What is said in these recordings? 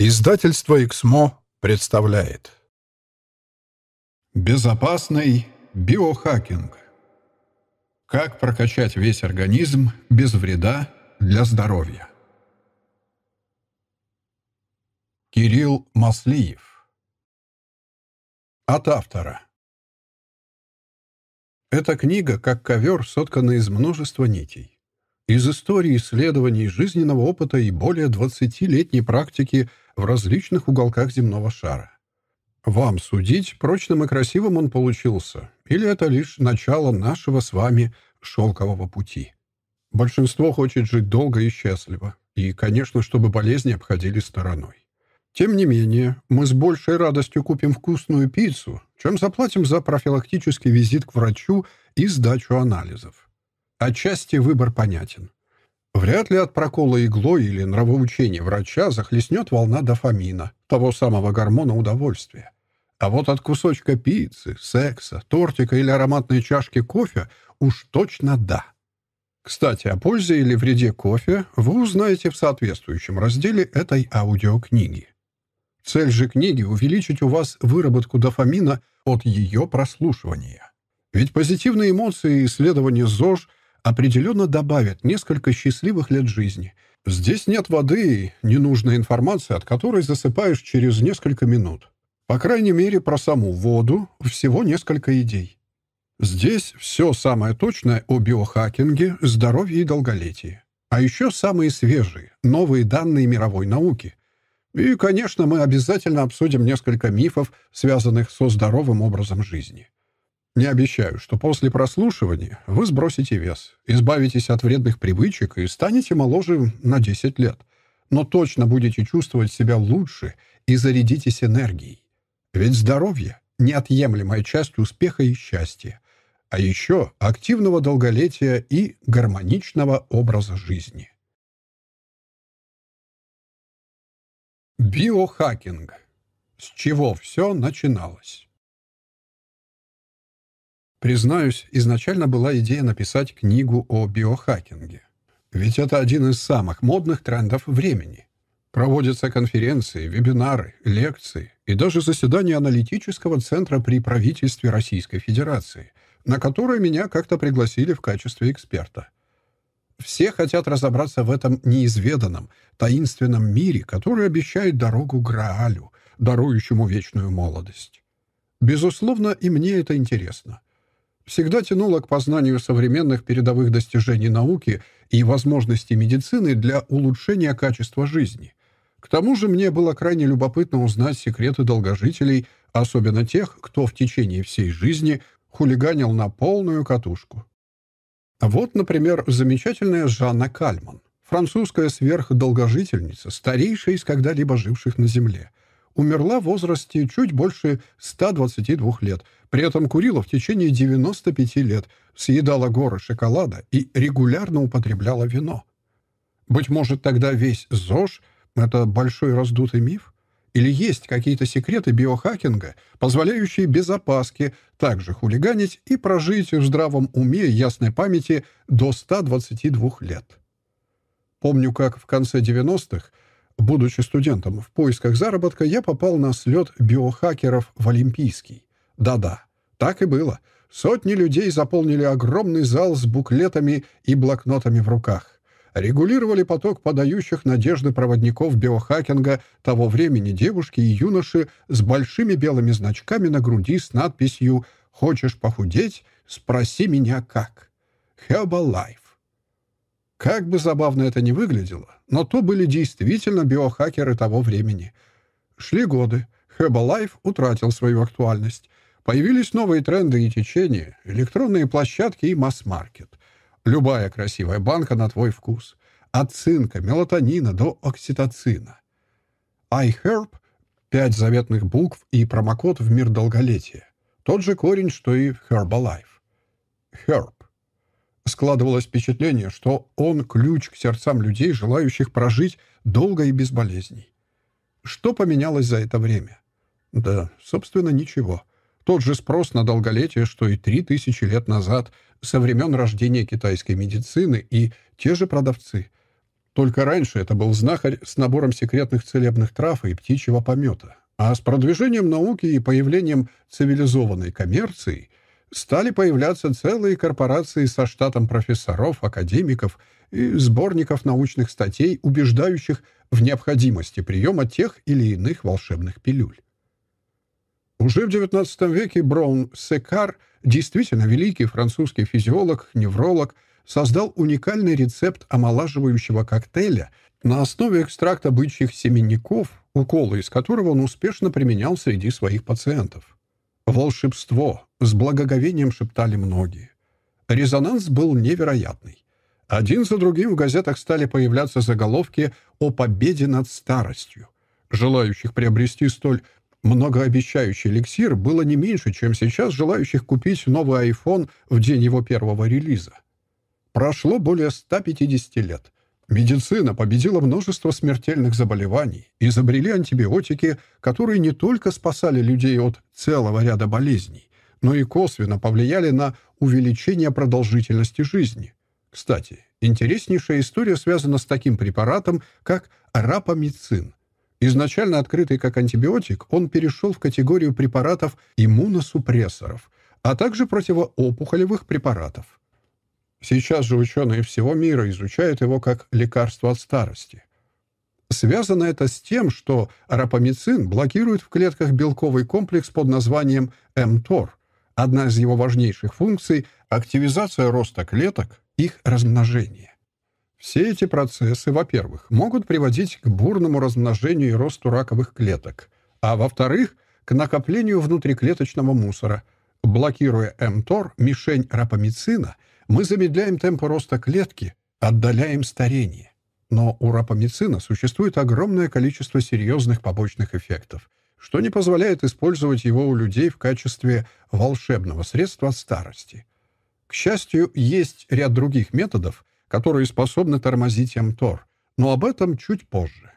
Издательство «Эксмо» представляет Безопасный биохакинг Как прокачать весь организм без вреда для здоровья Кирилл Маслиев От автора Эта книга, как ковер, соткана из множества нитей из истории исследований, жизненного опыта и более 20-летней практики в различных уголках земного шара. Вам судить, прочным и красивым он получился, или это лишь начало нашего с вами шелкового пути. Большинство хочет жить долго и счастливо, и, конечно, чтобы болезни обходили стороной. Тем не менее, мы с большей радостью купим вкусную пиццу, чем заплатим за профилактический визит к врачу и сдачу анализов. Отчасти выбор понятен. Вряд ли от прокола иглой или нравоучения врача захлестнет волна дофамина, того самого гормона удовольствия. А вот от кусочка пиццы, секса, тортика или ароматной чашки кофе уж точно да. Кстати, о пользе или вреде кофе вы узнаете в соответствующем разделе этой аудиокниги. Цель же книги — увеличить у вас выработку дофамина от ее прослушивания. Ведь позитивные эмоции и исследования ЗОЖ — определенно добавит несколько счастливых лет жизни. Здесь нет воды и ненужной информации, от которой засыпаешь через несколько минут. По крайней мере, про саму воду всего несколько идей. Здесь все самое точное о биохакинге, здоровье и долголетии. А еще самые свежие, новые данные мировой науки. И, конечно, мы обязательно обсудим несколько мифов, связанных со здоровым образом жизни. Не обещаю, что после прослушивания вы сбросите вес, избавитесь от вредных привычек и станете моложе на 10 лет, но точно будете чувствовать себя лучше и зарядитесь энергией. Ведь здоровье — неотъемлемая часть успеха и счастья, а еще активного долголетия и гармоничного образа жизни. Биохакинг. С чего все начиналось? Признаюсь, изначально была идея написать книгу о биохакинге. Ведь это один из самых модных трендов времени. Проводятся конференции, вебинары, лекции и даже заседания аналитического центра при правительстве Российской Федерации, на которое меня как-то пригласили в качестве эксперта. Все хотят разобраться в этом неизведанном, таинственном мире, который обещает дорогу Граалю, дарующему вечную молодость. Безусловно, и мне это интересно — всегда тянуло к познанию современных передовых достижений науки и возможностей медицины для улучшения качества жизни. К тому же мне было крайне любопытно узнать секреты долгожителей, особенно тех, кто в течение всей жизни хулиганил на полную катушку. Вот, например, замечательная Жанна Кальман, французская сверхдолгожительница, старейшая из когда-либо живших на Земле – умерла в возрасте чуть больше 122 лет. При этом курила в течение 95 лет, съедала горы шоколада и регулярно употребляла вино. Быть может, тогда весь ЗОЖ — это большой раздутый миф? Или есть какие-то секреты биохакинга, позволяющие без опаски также хулиганить и прожить в здравом уме и ясной памяти до 122 лет? Помню, как в конце 90-х Будучи студентом в поисках заработка, я попал на слет биохакеров в Олимпийский. Да-да, так и было. Сотни людей заполнили огромный зал с буклетами и блокнотами в руках. Регулировали поток подающих надежды проводников биохакинга того времени девушки и юноши с большими белыми значками на груди с надписью «Хочешь похудеть? Спроси меня как». Herbalife. Как бы забавно это ни выглядело, но то были действительно биохакеры того времени. Шли годы, Herbalife утратил свою актуальность. Появились новые тренды и течения, электронные площадки и масс-маркет. Любая красивая банка на твой вкус. От цинка, мелатонина до окситоцина. iHerb — пять заветных букв и промокод в мир долголетия. Тот же корень, что и Herbalife. Herb. Складывалось впечатление, что он ключ к сердцам людей, желающих прожить долго и без болезней. Что поменялось за это время? Да, собственно, ничего. Тот же спрос на долголетие, что и три тысячи лет назад, со времен рождения китайской медицины и те же продавцы. Только раньше это был знахарь с набором секретных целебных трав и птичьего помета. А с продвижением науки и появлением цивилизованной коммерции – стали появляться целые корпорации со штатом профессоров, академиков и сборников научных статей, убеждающих в необходимости приема тех или иных волшебных пилюль. Уже в XIX веке Браун Секар, действительно великий французский физиолог, невролог, создал уникальный рецепт омолаживающего коктейля на основе экстракта бычьих семенников, уколы из которого он успешно применял среди своих пациентов. «Волшебство!» — с благоговением шептали многие. Резонанс был невероятный. Один за другим в газетах стали появляться заголовки о победе над старостью. Желающих приобрести столь многообещающий эликсир было не меньше, чем сейчас желающих купить новый iPhone в день его первого релиза. Прошло более 150 лет. Медицина победила множество смертельных заболеваний, изобрели антибиотики, которые не только спасали людей от целого ряда болезней, но и косвенно повлияли на увеличение продолжительности жизни. Кстати, интереснейшая история связана с таким препаратом, как рапамицин. Изначально открытый как антибиотик, он перешел в категорию препаратов иммуносупрессоров, а также противоопухолевых препаратов. Сейчас же ученые всего мира изучают его как лекарство от старости. Связано это с тем, что рапамицин блокирует в клетках белковый комплекс под названием МТОР. Одна из его важнейших функций – активизация роста клеток, их размножение. Все эти процессы, во-первых, могут приводить к бурному размножению и росту раковых клеток, а во-вторых, к накоплению внутриклеточного мусора. Блокируя МТОР, мишень рапамицина – мы замедляем темпы роста клетки, отдаляем старение. Но у рапамицина существует огромное количество серьезных побочных эффектов, что не позволяет использовать его у людей в качестве волшебного средства от старости. К счастью, есть ряд других методов, которые способны тормозить МТОР, но об этом чуть позже.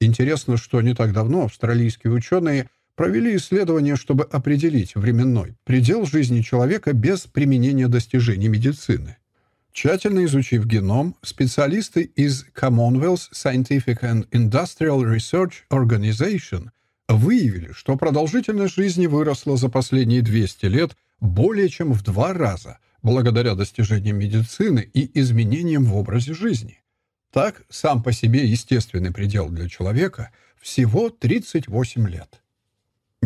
Интересно, что не так давно австралийские ученые провели исследование, чтобы определить временной предел жизни человека без применения достижений медицины. Тщательно изучив геном, специалисты из Commonwealth Scientific and Industrial Research Organization выявили, что продолжительность жизни выросла за последние 200 лет более чем в два раза благодаря достижениям медицины и изменениям в образе жизни. Так, сам по себе естественный предел для человека всего 38 лет.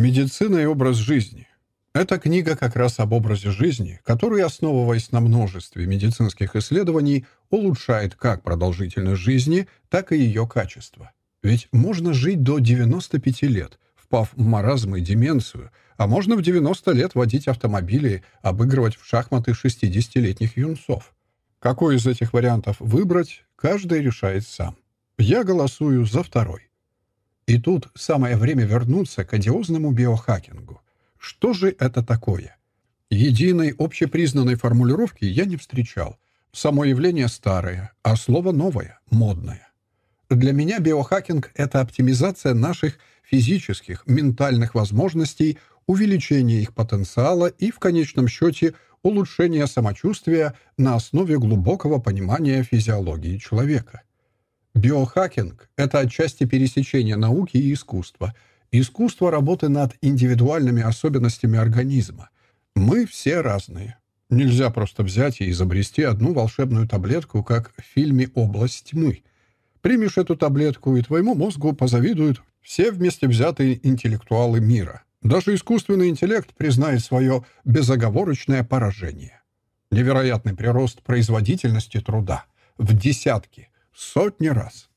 Медицина и образ жизни. Эта книга как раз об образе жизни, который, основываясь на множестве медицинских исследований, улучшает как продолжительность жизни, так и ее качество. Ведь можно жить до 95 лет, впав в маразм и деменцию, а можно в 90 лет водить автомобили, обыгрывать в шахматы 60-летних юнцов. Какой из этих вариантов выбрать, каждый решает сам. Я голосую за второй. И тут самое время вернуться к одиозному биохакингу. Что же это такое? Единой общепризнанной формулировки я не встречал. Само явление старое, а слово новое, модное. Для меня биохакинг — это оптимизация наших физических, ментальных возможностей, увеличение их потенциала и, в конечном счете, улучшение самочувствия на основе глубокого понимания физиологии человека. Биохакинг — это отчасти пересечение науки и искусства. Искусство работы над индивидуальными особенностями организма. Мы все разные. Нельзя просто взять и изобрести одну волшебную таблетку, как в фильме «Область тьмы». Примешь эту таблетку, и твоему мозгу позавидуют все вместе взятые интеллектуалы мира. Даже искусственный интеллект признает свое безоговорочное поражение. Невероятный прирост производительности труда в десятки, Сотни раз.